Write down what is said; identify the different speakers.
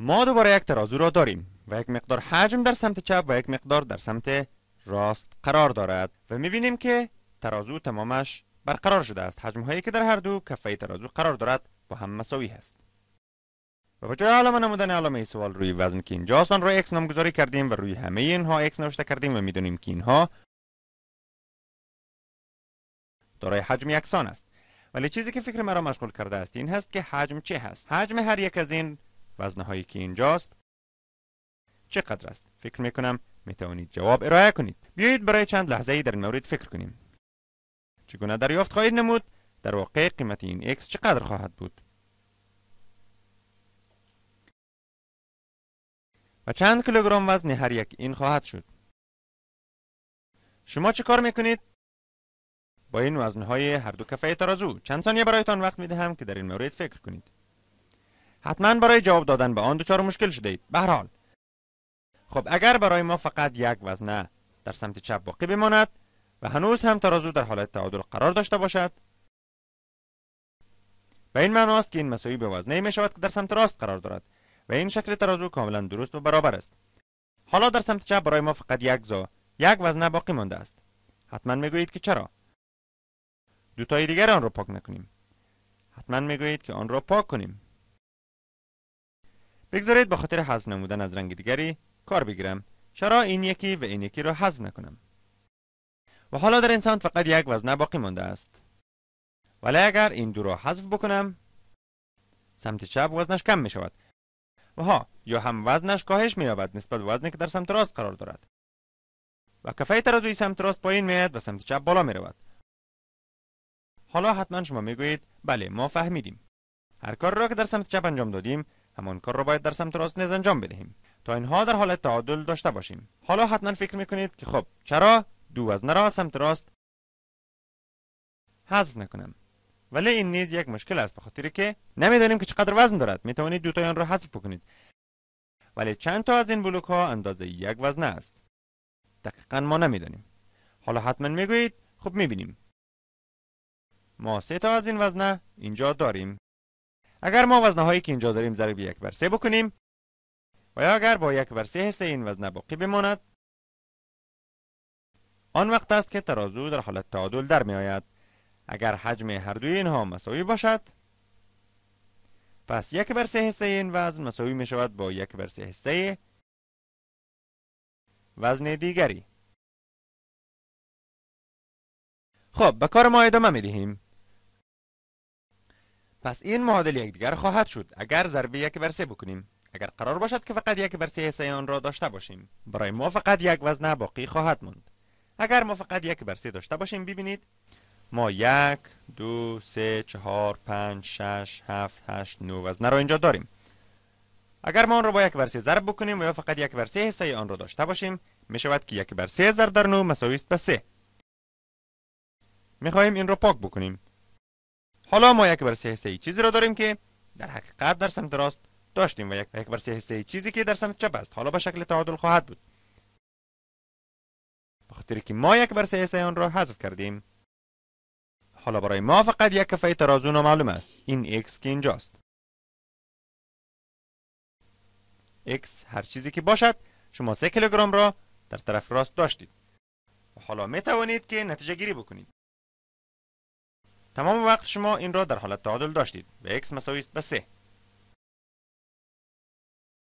Speaker 1: ما دوباره یک ترازو را داریم و یک مقدار حجم در سمت چپ و یک مقدار در سمت راست قرار دارد و میبینیم که ترازو تمامش برقرار شده است حجم هایی که در هر دو کفه ترازو قرار دارد با هم مساوی هست و به جای علامه نمودن علامه سوال روی وزن که اینجاست آن را x نامگذاری کردیم و روی همه اینها اکس نوشته کردیم و میدونیم که اینها دارای حجم یکسان است ولی چیزی که فکر مرا مشغول کرده است این هست که حجم چه هست حجم هر یک از این وزنه هایی که اینجاست چقدر است فکر می توانید جواب ارائه کنید بیایید برای چند لحظه ای در این مورد فکر کنیم چگونه دریافت خواهید نمود در واقع قیمت این x چقدر خواهد بود و چند کیلوگرم وزن هر یک این خواهد شد شما چه کار میکنید با این وزنهای هر دو کفه ترازو چند ثانیه برایتان وقت میدهم که در این مورد فکر کنید حتما برای جواب دادن به آن دچار مشکل شده اید به حال خب اگر برای ما فقط یک وزنه در سمت چپ باقی بماند و هنوز هم ترازو در حالت تعادل قرار داشته باشد به این معناست که این مساوی به وزنه می شود که در سمت راست قرار دارد و این شکل ترازو کاملا درست و برابر است حالا در سمت چپ برای ما فقط یک زا یک وزنه باقی مانده است حتما میگویید که چرا دوتای دیگر آن را پاک نکنیم حتما میگویید که آن را پاک کنیم بگذارید به خاطر حذف نمودن از رنگ دیگری کار بگیرم چرا این یکی و این یکی را حذف نکنم و حالا در این سمت فقط یک وزنه باقی مانده است ولی اگر این دو را حذف بکنم سمت چپ وزنش کم می شود و ها یا هم وزنش کاهش می یابد نسبت به وزنی که در سمت راست قرار دارد و کفه ترازوی سمت راست پایین میاد و سمت چپ بالا می رود حالا حتما شما می بله ما فهمیدیم هر کار را که در سمت چپ انجام دادیم همان کار را باید در سمت راست نیز انجام بدهیم تا اینها در حالت تعادل داشته باشیم حالا حتما فکر میکنید که خب چرا دو وزنه را سمت راست حذف نکنم ولی این نیز یک مشکل است بخاطر که نمیدانیم که چقدر وزن دارد می توانید دو تا آن را حذف بکنید ولی چند تا از این بلوک ها اندازه یک وزنه است دقیقا ما نمیدانیم حالا حتما میگویید خب میبینیم ما سه تا از این وزنه اینجا داریم اگر ما وزنهایی که اینجا داریم ضرب یک بر بکنیم و یا اگر با یک بر سه حصه این وزن باقی بماند آن وقت است که ترازو در حالت تعادل در می آید اگر حجم هر دوی اینها مساوی باشد پس یک بر سه حصه این وزن مساوی می شود با یک بر سه حصه وزن دیگری خب به کار ما ادامه می دهیم پس این معادل یکدیگر خواهد شد اگر ضرب یک بر سه بکنیم اگر قرار باشد که فقط یک بر سه حصه آن را داشته باشیم برای ما فقط یک وزنه باقی خواهد ماند اگر ما فقط یک بر سه داشته باشیم ببینید ما یک دو سه چهار پنج شش هفت هشت نو وزنه را اینجا داریم اگر ما آن را با یک بر سه ضرب بکنیم و یا فقط یک بر سه حصه آن را داشته باشیم می شود که یک بر سه ضرب در نو مساوی است به سه این را پاک بکنیم حالا ما یک بر سه چیزی را داریم که در حقیقت در سمت راست داشتیم و یک بر سه چیزی که در سمت چپ است حالا به شکل تعادل خواهد بود به که ما یک بر سه حصه آن را حذف کردیم حالا برای ما فقط یک کفه ترازو معلوم است این x که اینجاست x هر چیزی که باشد شما 3 کیلوگرم را در طرف راست داشتید و حالا می توانید که نتیجه گیری بکنید تمام وقت شما این را در حالت تعادل داشتید به x مساوی است و 3